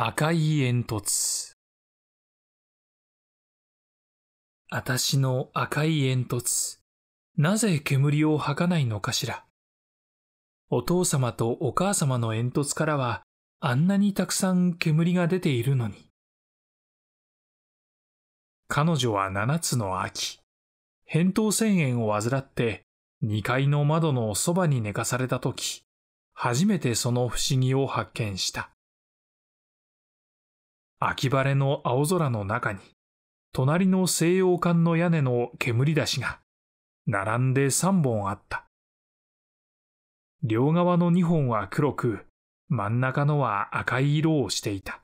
赤い煙突私の赤い煙突なぜ煙を吐かないのかしらお父様とお母様の煙突からはあんなにたくさん煙が出ているのに彼女は7つの秋扁桃腺炎を患って2階の窓のそばに寝かされた時初めてその不思議を発見した秋晴れの青空の中に、隣の西洋館の屋根の煙出しが、並んで三本あった。両側の二本は黒く、真ん中のは赤い色をしていた。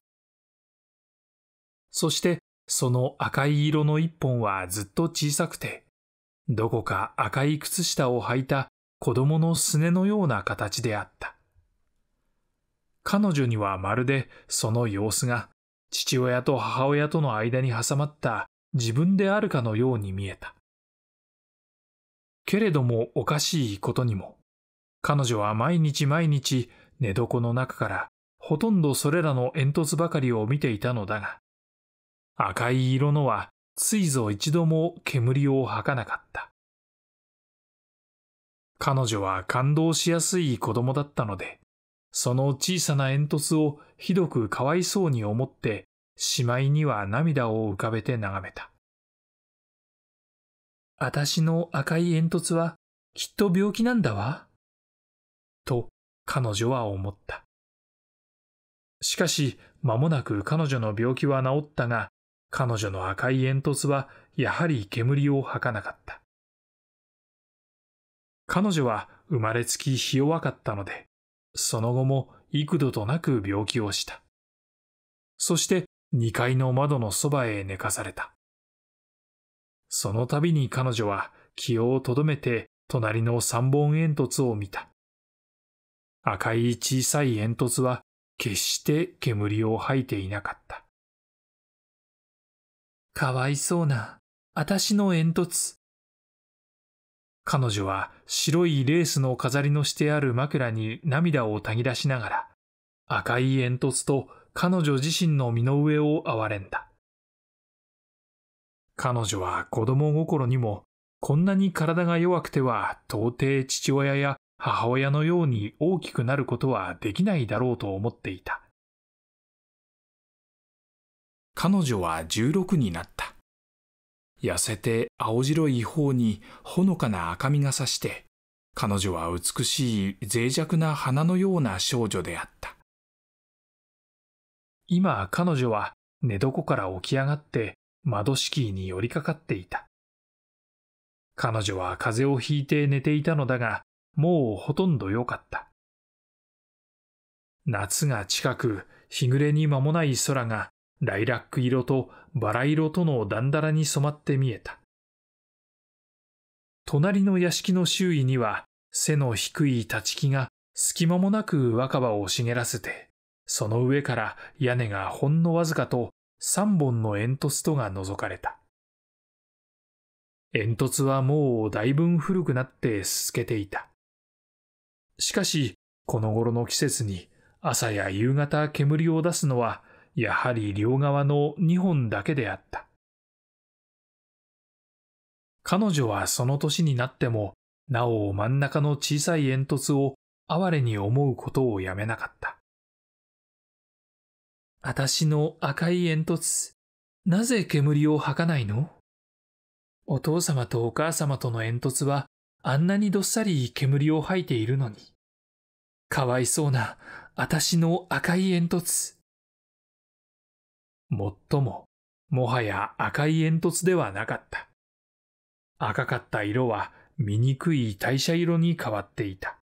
そして、その赤い色の一本はずっと小さくて、どこか赤い靴下を履いた子供のすねのような形であった。彼女にはまるでその様子が父親と母親との間に挟まった自分であるかのように見えた。けれどもおかしいことにも、彼女は毎日毎日寝床の中からほとんどそれらの煙突ばかりを見ていたのだが、赤い色のはついぞ一度も煙を吐かなかった。彼女は感動しやすい子供だったので、その小さな煙突をひどくかわいそうに思って、しまいには涙を浮かべて眺めた。私の赤い煙突はきっと病気なんだわ。と彼女は思った。しかし、間もなく彼女の病気は治ったが、彼女の赤い煙突はやはり煙を吐かなかった。彼女は生まれつきひ弱かったので、その後も幾度となく病気をした。そして2階の窓のそばへ寝かされた。その度に彼女は気をとどめて隣の三本煙突を見た。赤い小さい煙突は決して煙を吐いていなかった。かわいそうな、あたしの煙突。彼女は白いレースの飾りのしてある枕に涙をたぎ出しながら、赤い煙突と彼女自身の身の上を憐れんだ。彼女は子供心にも、こんなに体が弱くては到底父親や母親のように大きくなることはできないだろうと思っていた。彼女は16になった。痩せて青白い方にほのかな赤みがさして、彼女は美しい脆弱な花のような少女であった。今彼女は寝床から起き上がって窓敷に寄りかかっていた。彼女は風邪をひいて寝ていたのだが、もうほとんど良かった。夏が近く、日暮れに間もない空がライラック色とバラ色とのだんだらに染まって見えた。隣の屋敷の周囲には背の低い立ち木が隙間もなく若葉を茂らせて、その上から屋根がほんのわずかと三本の煙突とが覗かれた。煙突はもうだいぶ古くなってすすけていた。しかし、この頃の季節に朝や夕方煙を出すのはやはり両側の2本だけであった。彼女はその年になっても、なお真ん中の小さい煙突を哀れに思うことをやめなかった。私の赤い煙突、なぜ煙を吐かないのお父様とお母様との煙突はあんなにどっさり煙を吐いているのに。かわいそうな、私の赤い煙突。もっとも、もはや赤い煙突ではなかった。赤かった色は醜い代謝色に変わっていた。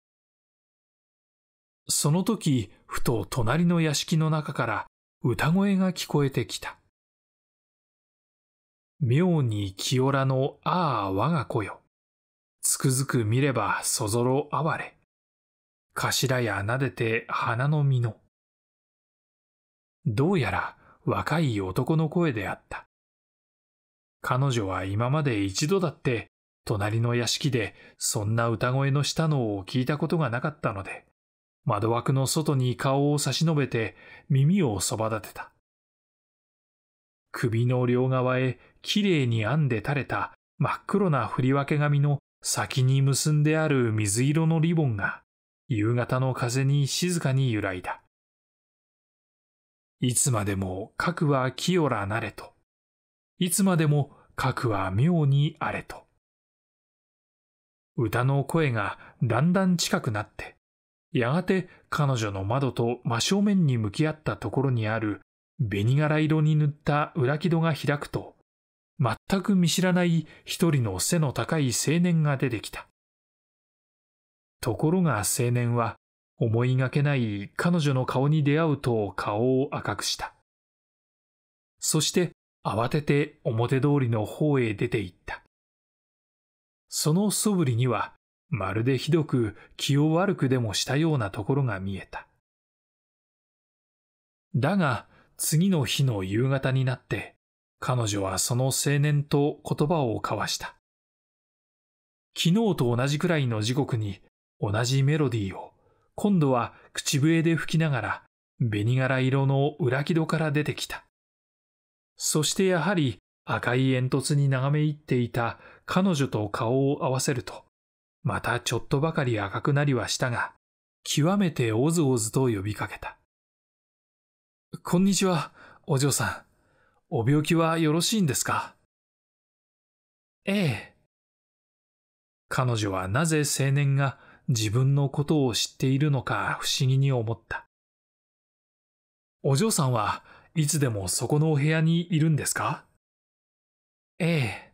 その時、ふと隣の屋敷の中から歌声が聞こえてきた。妙に清らのああ我が子よ。つくづく見ればそぞろ哀れ。頭や撫でて花の実の。どうやら若い男の声であった。彼女は今まで一度だって、隣の屋敷でそんな歌声のしたのを聞いたことがなかったので、窓枠の外に顔を差し伸べて耳をそば立てた。首の両側へきれいに編んで垂れた真っ黒な振り分け髪の先に結んである水色のリボンが夕方の風に静かに揺らいだ。いつまでも核は清らなれと。いつまでも核は妙にあれと。歌の声がだんだん近くなって、やがて彼女の窓と真正面に向き合ったところにある紅柄色に塗った裏木戸が開くと、全く見知らない一人の背の高い青年が出てきた。ところが青年は思いがけない彼女の顔に出会うと顔を赤くした。そして慌てて表通りの方へ出て行った。その素振りにはまるでひどく気を悪くでもしたようなところが見えた。だが次の日の夕方になって彼女はその青年と言葉を交わした。昨日と同じくらいの時刻に同じメロディーを今度は口笛で吹きながら、紅柄色の裏木戸から出てきた。そしてやはり赤い煙突に眺め入っていた彼女と顔を合わせると、またちょっとばかり赤くなりはしたが、極めておずおずと呼びかけた。こんにちは、お嬢さん。お病気はよろしいんですかええ。彼女はなぜ青年が自分のことを知っているのか不思議に思った。お嬢さんはいつでもそこのお部屋にいるんですかええ。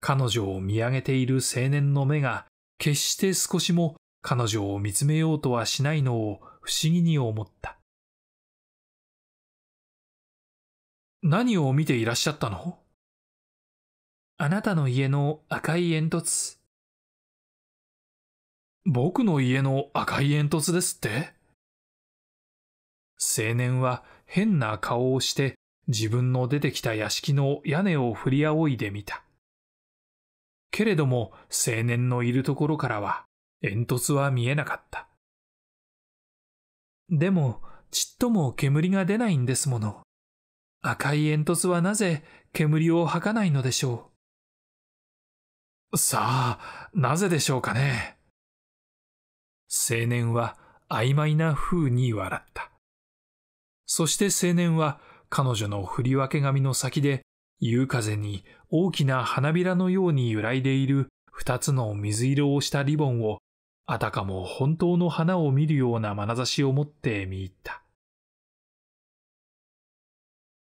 彼女を見上げている青年の目が決して少しも彼女を見つめようとはしないのを不思議に思った。何を見ていらっしゃったのあなたの家の赤い煙突。僕の家の赤い煙突ですって青年は変な顔をして自分の出てきた屋敷の屋根を振りあおいでみた。けれども青年のいるところからは煙突は見えなかった。でもちっとも煙が出ないんですもの。赤い煙突はなぜ煙を吐かないのでしょう。さあ、なぜでしょうかね。青年は曖昧な風に笑った。そして青年は彼女の振り分け髪の先で夕風に大きな花びらのように揺らいでいる二つの水色をしたリボンをあたかも本当の花を見るような眼差しを持って見入った。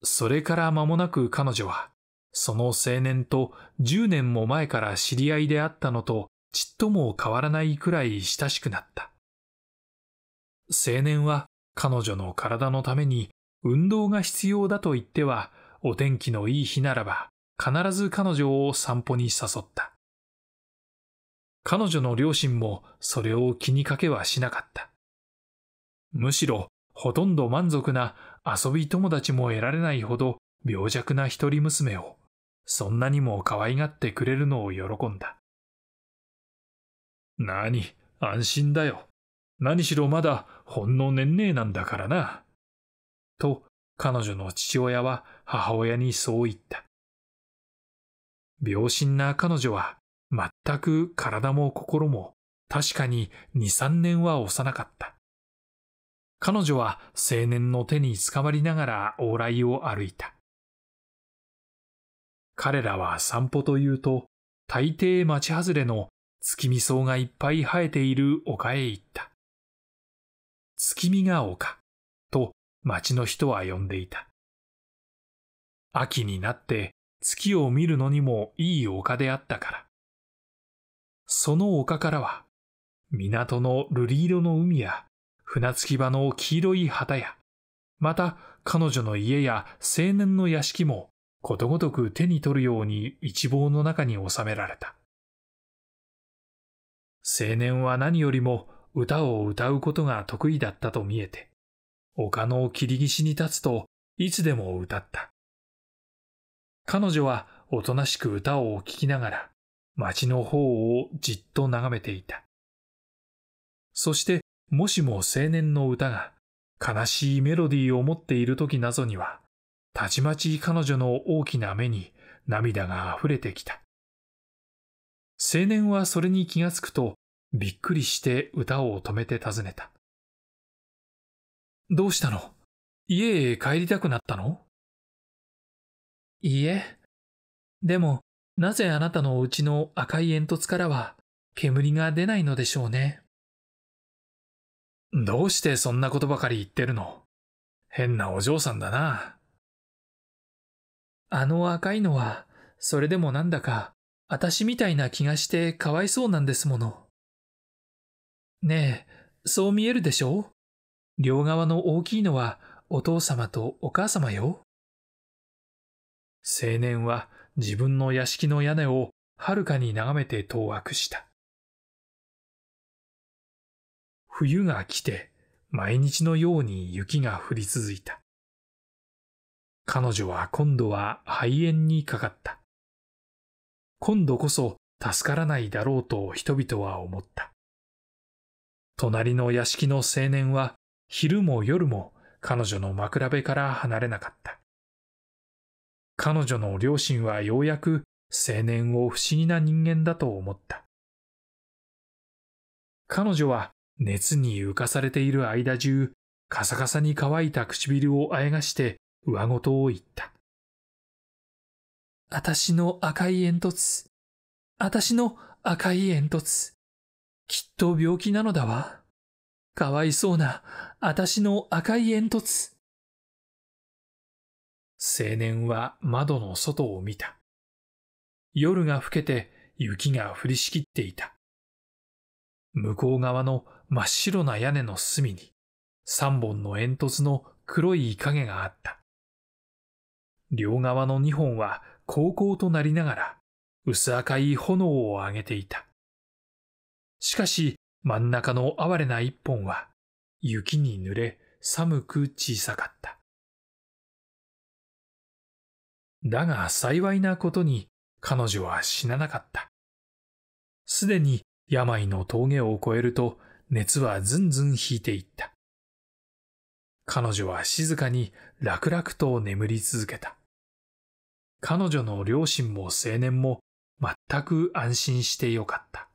それから間もなく彼女は、その青年と10年も前から知り合いであったのとちっとも変わらないくらい親しくなった。青年は彼女の体のために運動が必要だと言っては、お天気のいい日ならば、必ず彼女を散歩に誘った。彼女の両親もそれを気にかけはしなかった。むしろ、ほとんど満足な遊び友達も得られないほど病弱な一人娘を、そんなにも可愛がってくれるのを喜んだ。何、安心だよ。何しろまだほんの年齢なんだからな。と、彼女の父親は母親にそう言った。病心な彼女は、全く体も心も、確かに2、3年は幼かった。彼女は青年の手に捕まりながら往来を歩いた。彼らは散歩というと、大抵町外れの月見草がいっぱい生えている丘へ行った。月見が丘と町の人は呼んでいた。秋になって月を見るのにもいい丘であったから。その丘からは、港の瑠璃色の海や、船着き場の黄色い旗や、また彼女の家や青年の屋敷もことごとく手に取るように一望の中に収められた。青年は何よりも歌を歌うことが得意だったと見えて、丘の切り岸に立つといつでも歌った。彼女はおとなしく歌を聴きながら、街の方をじっと眺めていた。そして、もしも青年の歌が悲しいメロディーを持っている時なぞには、たちまち彼女の大きな目に涙が溢れてきた。青年はそれに気がつくと、びっくりして歌を止めて尋ねた。どうしたの家へ帰りたくなったのいいえ。でも、なぜあなたのお家の赤い煙突からは煙が出ないのでしょうね。どうしてそんなことばかり言ってるの変なお嬢さんだな。あの赤いのは、それでもなんだか私みたいな気がしてかわいそうなんですもの。ねえ、そう見えるでしょ両側の大きいのはお父様とお母様よ。青年は自分の屋敷の屋根をはるかに眺めて当惑した。冬が来て毎日のように雪が降り続いた。彼女は今度は肺炎にかかった。今度こそ助からないだろうと人々は思った。隣の屋敷の青年は昼も夜も彼女の枕辺から離れなかった。彼女の両親はようやく青年を不思議な人間だと思った。彼女は熱に浮かされている間中、カサカサに乾いた唇をあえがして上ごとを言った。私の赤い煙突。私の赤い煙突。きっと病気なのだわ。かわいそうな、私の赤い煙突。青年は窓の外を見た。夜が更けて雪が降りしきっていた。向こう側の真っ白な屋根の隅に、三本の煙突の黒い影があった。両側の二本は高校となりながら、薄赤い炎を上げていた。しかし、真ん中の哀れな一本は、雪に濡れ、寒く小さかった。だが幸いなことに彼女は死ななかった。すでに病の峠を越えると熱はずんずん引いていった。彼女は静かに楽々と眠り続けた。彼女の両親も青年も全く安心してよかった。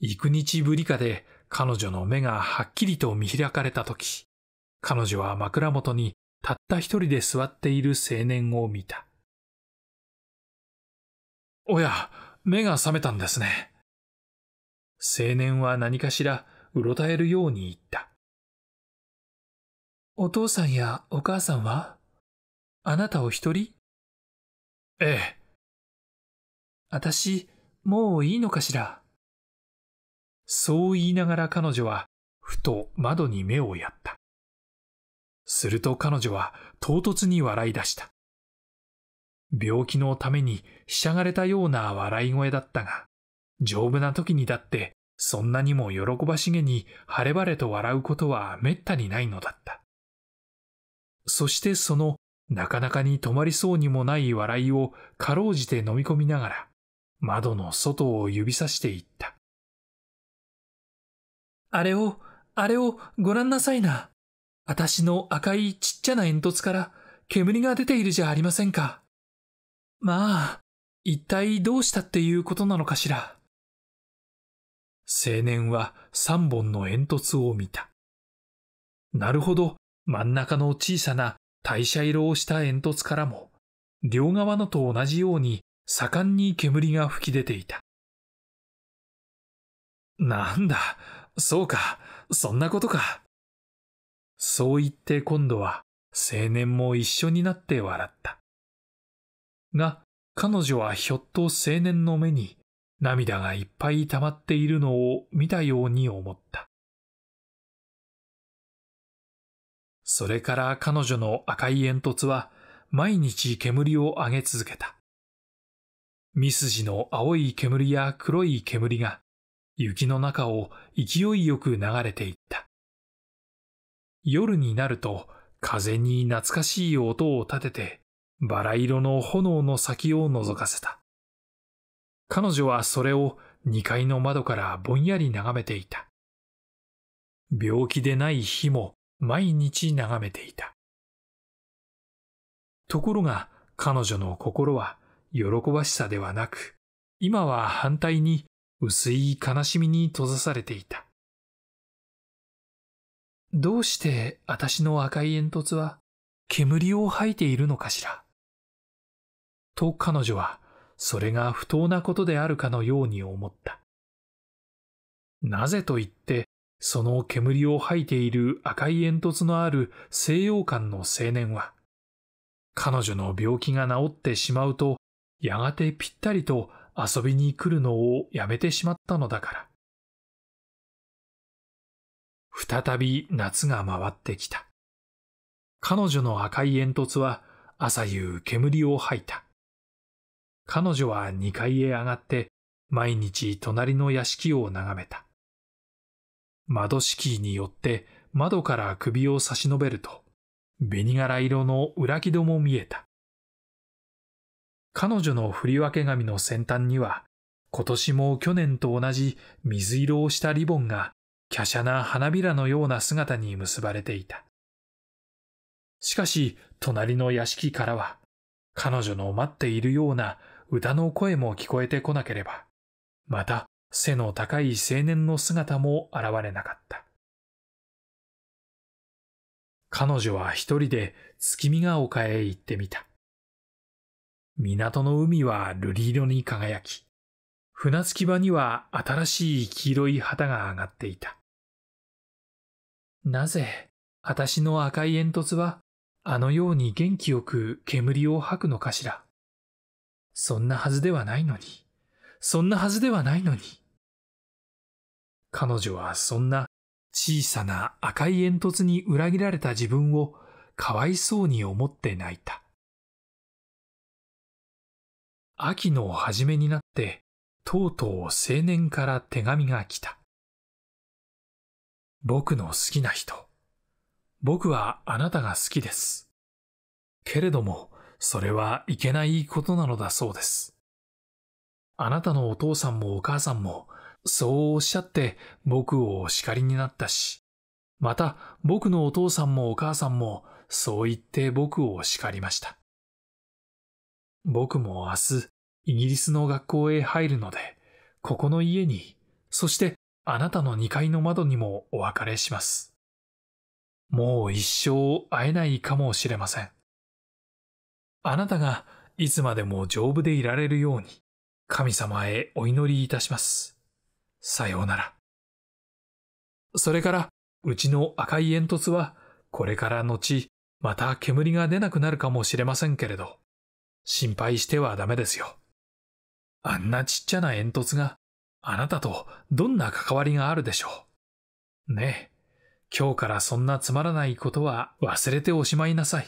幾日ぶりかで彼女の目がはっきりと見開かれた時、彼女は枕元にたった一人で座っている青年を見た。おや、目が覚めたんですね。青年は何かしらうろたえるように言った。お父さんやお母さんはあなたお一人ええ。私、もういいのかしら。そう言いながら彼女は、ふと窓に目をやった。すると彼女は唐突に笑い出した。病気のためにひしゃがれたような笑い声だったが、丈夫な時にだってそんなにも喜ばしげに晴れ晴れと笑うことはめったにないのだった。そしてそのなかなかに止まりそうにもない笑いをかろうじて飲み込みながら、窓の外を指さしていった。あれを、あれをご覧なさいな。私の赤いちっちゃな煙突から煙が出ているじゃありませんか。まあ、一体どうしたっていうことなのかしら。青年は三本の煙突を見た。なるほど、真ん中の小さな大社色をした煙突からも、両側のと同じように盛んに煙が吹き出ていた。なんだ、そうか、そんなことか。そう言って今度は青年も一緒になって笑った。が、彼女はひょっと青年の目に涙がいっぱい溜まっているのを見たように思った。それから彼女の赤い煙突は毎日煙を上げ続けた。ミスジの青い煙や黒い煙が雪の中を勢いよく流れていった。夜になると風に懐かしい音を立ててバラ色の炎の先を覗かせた。彼女はそれを2階の窓からぼんやり眺めていた。病気でない日も毎日眺めていた。ところが彼女の心は喜ばしさではなく、今は反対に薄い悲しみに閉ざされていた。どうして私の赤い煙突は煙を吐いているのかしら。と彼女はそれが不当なことであるかのように思った。なぜと言ってその煙を吐いている赤い煙突のある西洋館の青年は、彼女の病気が治ってしまうと、やがてぴったりと遊びに来るのをやめてしまったのだから。再び夏が回ってきた。彼女の赤い煙突は朝夕煙を吐いた。彼女は二階へ上がって毎日隣の屋敷を眺めた。窓敷によって窓から首を差し伸べると、紅柄色の裏木戸も見えた。彼女の振り分け紙の先端には、今年も去年と同じ水色をしたリボンが、華奢な花びらのような姿に結ばれていた。しかし、隣の屋敷からは、彼女の待っているような歌の声も聞こえてこなければ、また、背の高い青年の姿も現れなかった。彼女は一人で月見ヶ丘へ行ってみた。港の海は瑠璃色に輝き、船着き場には新しい黄色い旗が上がっていた。なぜ、私の赤い煙突は、あのように元気よく煙を吐くのかしら。そんなはずではないのに、そんなはずではないのに。彼女はそんな小さな赤い煙突に裏切られた自分をかわいそうに思って泣いた。秋の初めになって、とうとう青年から手紙が来た。僕の好きな人。僕はあなたが好きです。けれども、それはいけないことなのだそうです。あなたのお父さんもお母さんもそうおっしゃって僕をお叱りになったし、また僕のお父さんもお母さんもそう言って僕をお叱りました。僕も明日イギリスの学校へ入るので、ここの家に、そしてあなたの2階の窓にもお別れします。もう一生会えないかもしれません。あなたがいつまでも丈夫でいられるように、神様へお祈りいたします。さようなら。それから、うちの赤い煙突は、これから後、また煙が出なくなるかもしれませんけれど、心配してはダメですよ。あんなちっちゃな煙突が、あなたとどんな関わりがあるでしょう。ねえ、今日からそんなつまらないことは忘れておしまいなさい。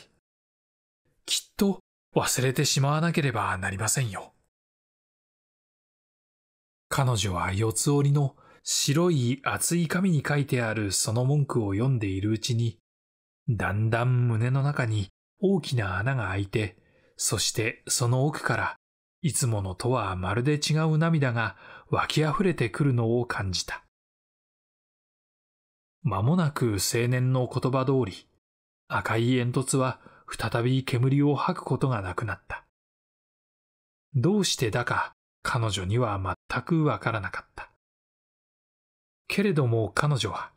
きっと忘れてしまわなければなりませんよ。彼女は四つ折りの白い厚い紙に書いてあるその文句を読んでいるうちに、だんだん胸の中に大きな穴が開いて、そしてその奥から、いつものとはまるで違う涙が湧き溢れてくるのを感じた。間もなく青年の言葉通り、赤い煙突は再び煙を吐くことがなくなった。どうしてだか彼女には全くわからなかった。けれども彼女は、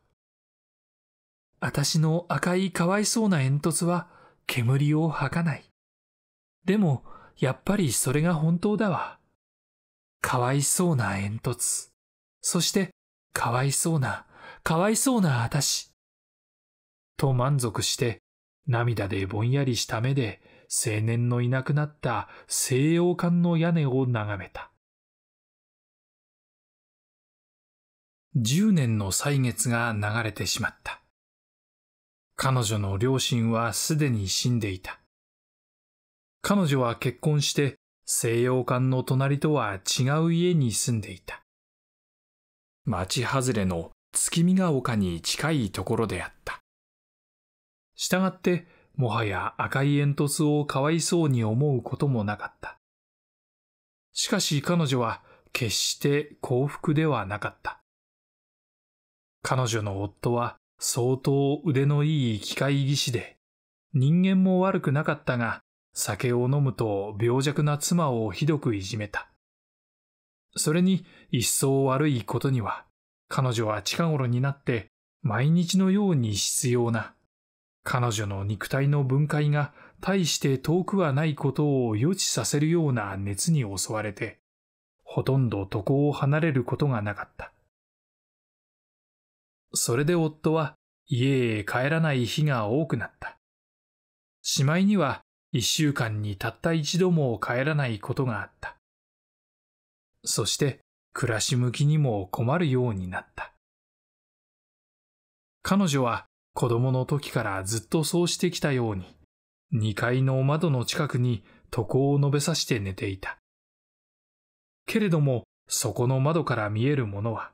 私の赤いかわいそうな煙突は煙を吐かない。でも、やっぱりそれが本当だわ。かわいそうな煙突。そして、かわいそうな、かわいそうな私。と満足して、涙でぼんやりした目で青年のいなくなった西洋館の屋根を眺めた。10年の歳月が流れてしまった。彼女の両親はすでに死んでいた。彼女は結婚して西洋館の隣とは違う家に住んでいた。町外れの月見ヶ丘に近いところであった。したがって、もはや赤い煙突をかわいそうに思うこともなかった。しかし彼女は決して幸福ではなかった。彼女の夫は相当腕のいい機械技師で、人間も悪くなかったが、酒を飲むと病弱な妻をひどくいじめた。それに一層悪いことには、彼女は近頃になって毎日のように必要な、彼女の肉体の分解が大して遠くはないことを予知させるような熱に襲われて、ほとんど床を離れることがなかった。それで夫は家へ帰らない日が多くなった。しまいには一週間にたった一度も帰らないことがあった。そして暮らし向きにも困るようになった。彼女は子供の時からずっとそうしてきたように、2階の窓の近くに床を述べさして寝ていた。けれども、そこの窓から見えるものは、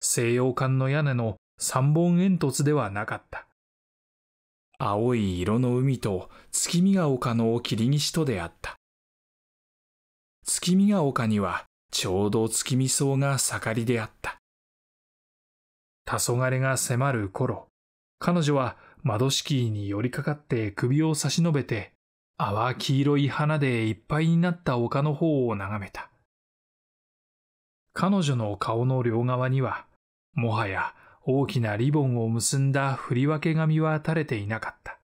西洋館の屋根の三本煙突ではなかった。青い色の海と月見ヶ丘の霧岸とであった。月見ヶ丘にはちょうど月見草が盛りであった。黄昏が迫る頃、彼女は窓敷に寄りかかって首を差し伸べて、淡黄色い花でいっぱいになった丘の方を眺めた。彼女の顔の両側には、もはや大きなリボンを結んだ振り分け髪は垂れていなかった。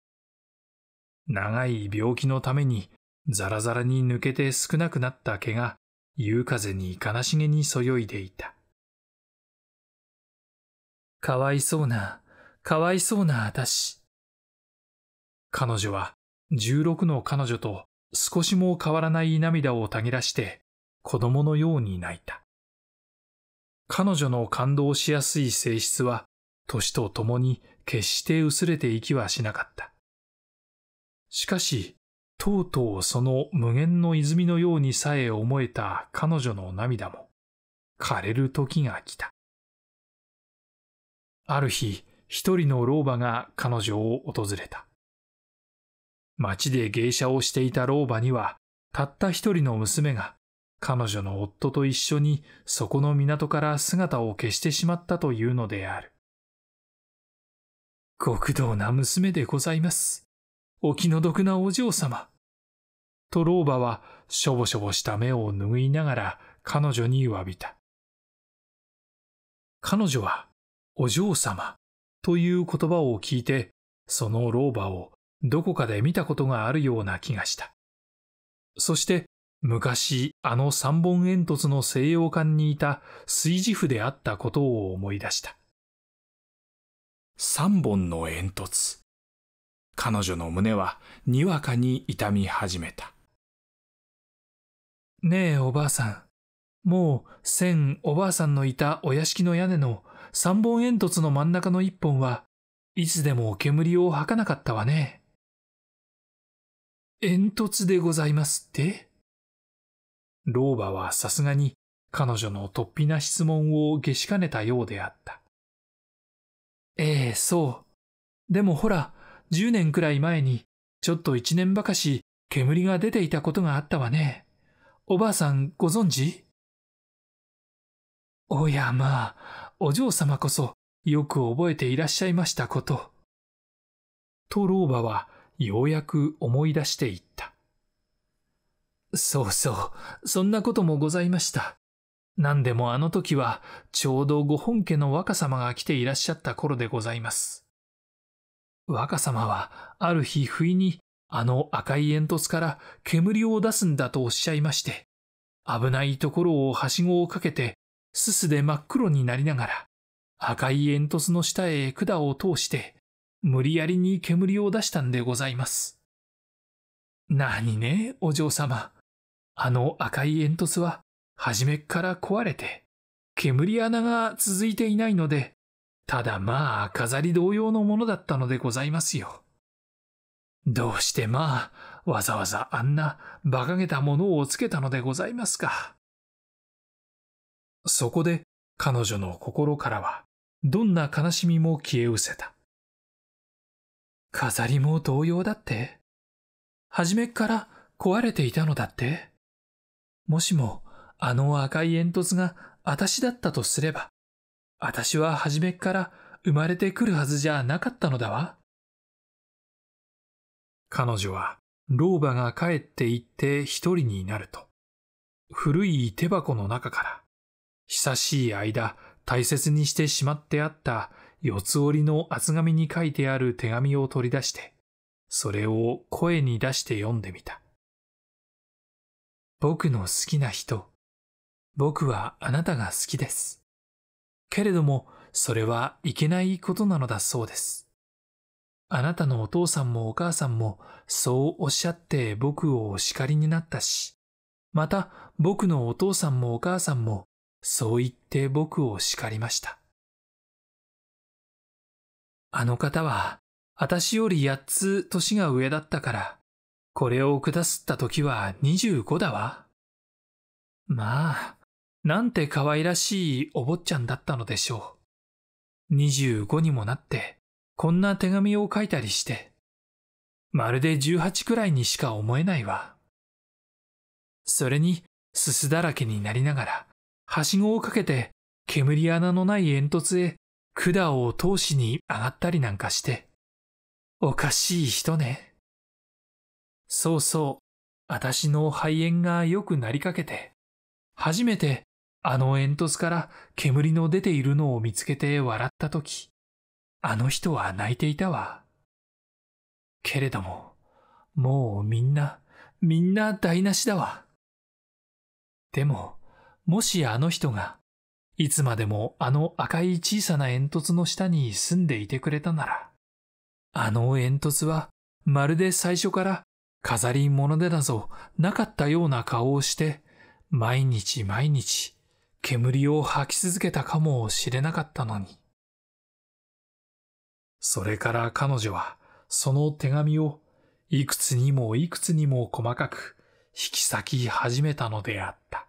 長い病気のためにザラザラに抜けて少なくなった毛が夕風に悲しげにそよいでいた。かわいそうな、かわいそうな私。彼女は16の彼女と少しも変わらない涙をたぎらして子供のように泣いた。彼女の感動しやすい性質は、年とともに決して薄れていきはしなかった。しかし、とうとうその無限の泉のようにさえ思えた彼女の涙も、枯れる時が来た。ある日、一人の老婆が彼女を訪れた。街で芸者をしていた老婆には、たった一人の娘が彼女の夫と一緒にそこの港から姿を消してしまったというのである。極道な娘でございます。お気の毒なお嬢様。と老婆はしょぼしょぼした目を拭いながら彼女に詫びた。彼女はお嬢様という言葉を聞いてその老婆をどこかで見たことがあるような気がした。そして昔あの三本煙突の西洋館にいた炊事婦であったことを思い出した三本の煙突彼女の胸はにわかに痛み始めたねえおばあさんもう千おばあさんのいたお屋敷の屋根の三本煙突の真ん中の一本はいつでも煙を吐かなかったわね。煙突でございますって老婆はさすがに彼女の突飛な質問を下しかねたようであった。ええ、そう。でもほら、10年くらい前に、ちょっと1年ばかし煙が出ていたことがあったわね。おばあさんご存知おやまあ、お嬢様こそよく覚えていらっしゃいましたこと。と老婆はようやく思い出していった。そうそう、そんなこともございました。何でもあの時は、ちょうどご本家の若様が来ていらっしゃった頃でございます。若様は、ある日不意に、あの赤い煙突から煙を出すんだとおっしゃいまして、危ないところをはしごをかけて、すすで真っ黒になりながら、赤い煙突の下へ管を通して、無理やりに煙を出したんでございます。何ね、お嬢様。あの赤い煙突は初めっから壊れて、煙穴が続いていないので、ただまあ飾り同様のものだったのでございますよ。どうしてまあ、わざわざあんな馬鹿げたものをつけたのでございますか。そこで彼女の心からは、どんな悲しみも消え失せた。飾りも同様だって。初めっから壊れていたのだって。もしも、あの赤い煙突が私だったとすれば、私は初めから生まれてくるはずじゃなかったのだわ。彼女は、老婆が帰って行って一人になると、古い手箱の中から、久しい間大切にしてしまってあった四つ折りの厚紙に書いてある手紙を取り出して、それを声に出して読んでみた。僕の好きな人。僕はあなたが好きです。けれども、それはいけないことなのだそうです。あなたのお父さんもお母さんもそうおっしゃって僕をお叱りになったし、また僕のお父さんもお母さんもそう言って僕を叱りました。あの方は私より八つ年が上だったからこれを下すった時は25だわ。まあ、なんて可愛らしいお坊ちゃんだったのでしょう。25にもなって、こんな手紙を書いたりして、まるで18くらいにしか思えないわ。それに、すすだらけになりながら、はしごをかけて、煙穴のない煙突へ、管を通しに上がったりなんかして、おかしい人ね。そうそう、私の肺炎が良くなりかけて、初めてあの煙突から煙の出ているのを見つけて笑ったとき、あの人は泣いていたわ。けれども、もうみんな、みんな台無しだわ。でも、もしあの人が、いつまでもあの赤い小さな煙突の下に住んでいてくれたなら、あの煙突はまるで最初から飾り物でなぞなかったような顔をして、毎日毎日煙を吐き続けたかもしれなかったのに。それから彼女はその手紙をいくつにもいくつにも細かく引き裂き始めたのであった。